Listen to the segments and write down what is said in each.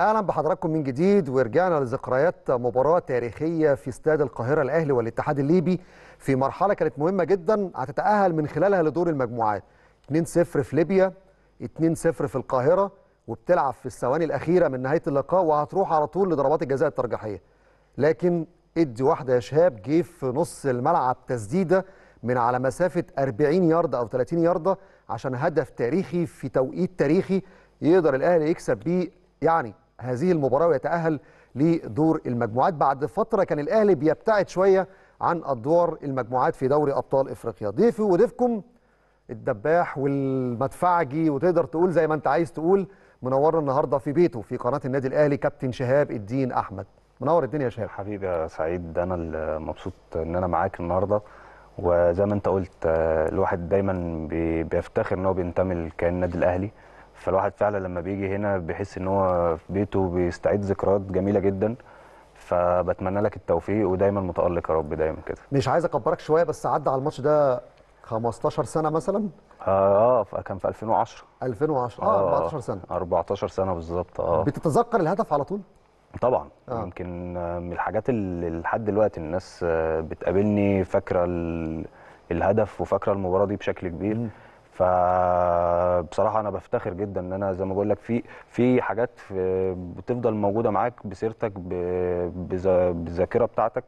اهلا بحضراتكم من جديد ورجعنا لذكريات مباراه تاريخيه في استاد القاهره الاهلي والاتحاد الليبي في مرحله كانت مهمه جدا هتتاهل من خلالها لدور المجموعات 2-0 في ليبيا 2-0 في القاهره وبتلعب في الثواني الاخيره من نهايه اللقاء وهتروح على طول لضربات الجزاء الترجيحيه لكن ادي واحده يا شهاب جه في نص الملعب تسديده من على مسافه 40 يارده او 30 يارده عشان هدف تاريخي في توقيت تاريخي يقدر الاهلي يكسب بيه يعني هذه المباراة ويتأهل لدور المجموعات بعد فترة كان الأهلي بيبتعد شوية عن أدوار المجموعات في دوري أبطال إفريقيا ضيفي وضيفكم الدباح والمدفعجي وتقدر تقول زي ما أنت عايز تقول منور النهاردة في بيته في قناة النادي الأهلي كابتن شهاب الدين أحمد منور الدنيا يا شهاب حبيبي يا سعيد أنا مبسوط إن أنا معاك النهاردة وزي ما أنت قلت آه، الواحد دايما بيفتخر إن هو بينتمي لكيان النادي الأهلي فالواحد فعلا لما بيجي هنا بيحس ان هو في بيته بيستعيد ذكريات جميله جدا فبتمنى لك التوفيق ودايما متالق يا رب دايما كده مش عايز اكبرك شويه بس عدى على الماتش ده 15 سنه مثلا اه, آه، كان في 2010 2010 اه 14 آه، سنه 14 سنه بالظبط اه بتتذكر الهدف على طول طبعا آه. يمكن من الحاجات اللي لحد دلوقتي الناس بتقابلني فاكره الهدف وفاكره المباراه دي بشكل كبير م. فبصراحه انا بفتخر جدا ان انا زي ما بقول لك في في حاجات في بتفضل موجوده معاك بسيرتك بالذاكره بتاعتك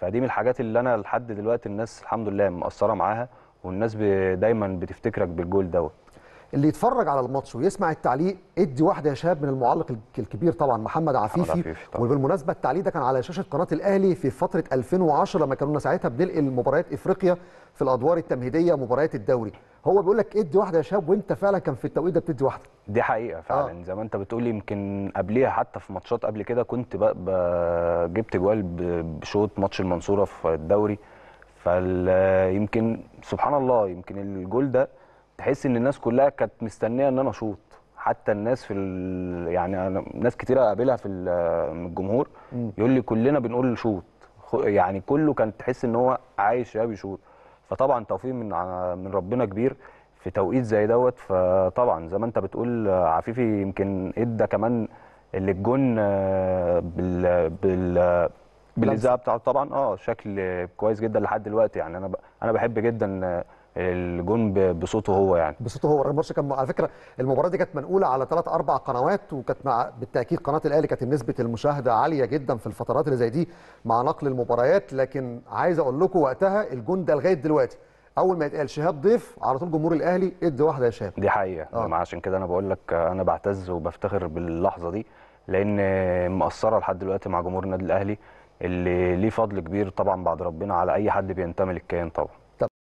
فدي من الحاجات اللي انا لحد دلوقتي الناس الحمد لله مقصره معاها والناس دايما بتفتكرك بالجول دوت اللي يتفرج على الماتش ويسمع التعليق ادي واحده يا شباب من المعلق الكبير طبعا محمد عفيفي, عفيفي طبعا. وبالمناسبه التعليق ده كان على شاشه قناه الاهلي في فتره 2010 لما كنا ساعتها بننقل مباريات افريقيا في الادوار التمهيديه مباريات الدوري هو بيقول لك ادي واحده يا شاب وانت فعلا كان في التوقيت ده بتدي واحده دي حقيقه فعلا آه. زي ما انت بتقول يمكن قبليها حتى في ماتشات قبل كده كنت بقى بقى جبت جوال بشوط ماتش المنصوره في الدوري فيمكن سبحان الله يمكن الجول ده تحس ان الناس كلها كانت مستنيه ان انا اشوط حتى الناس في يعني انا ناس كتيره اقابلها في الجمهور يقول لي كلنا بنقول شوط يعني كله كان تحس ان هو عايش يا بيشوط فطبعا توفيق من من ربنا كبير في توقيت زي دوت فطبعا زي ما انت بتقول عفيفي يمكن ادى كمان الجون بال بال بالاذاعه طبعا اه شكل كويس جدا لحد دلوقتي يعني انا انا بحب جدا الجون بصوته هو يعني بصوته هو الماتش كان على فكره المباراه دي كانت منقوله على ثلاث اربع قنوات وكانت مع بالتاكيد قناه الاهلي كانت نسبه المشاهده عاليه جدا في الفترات اللي زي دي مع نقل المباريات لكن عايز اقول لكم وقتها الجون ده لغايه دلوقتي اول ما يتقال شهاب ضيف على طول جمهور الاهلي ادي واحده يا شهاب دي حقيقه آه. عشان كده انا بقول لك انا بعتز وبفتخر باللحظه دي لان مأثره لحد دلوقتي مع جمهور النادي الاهلي اللي ليه فضل كبير طبعا بعد ربنا على اي حد بينتمي للكيان طبعا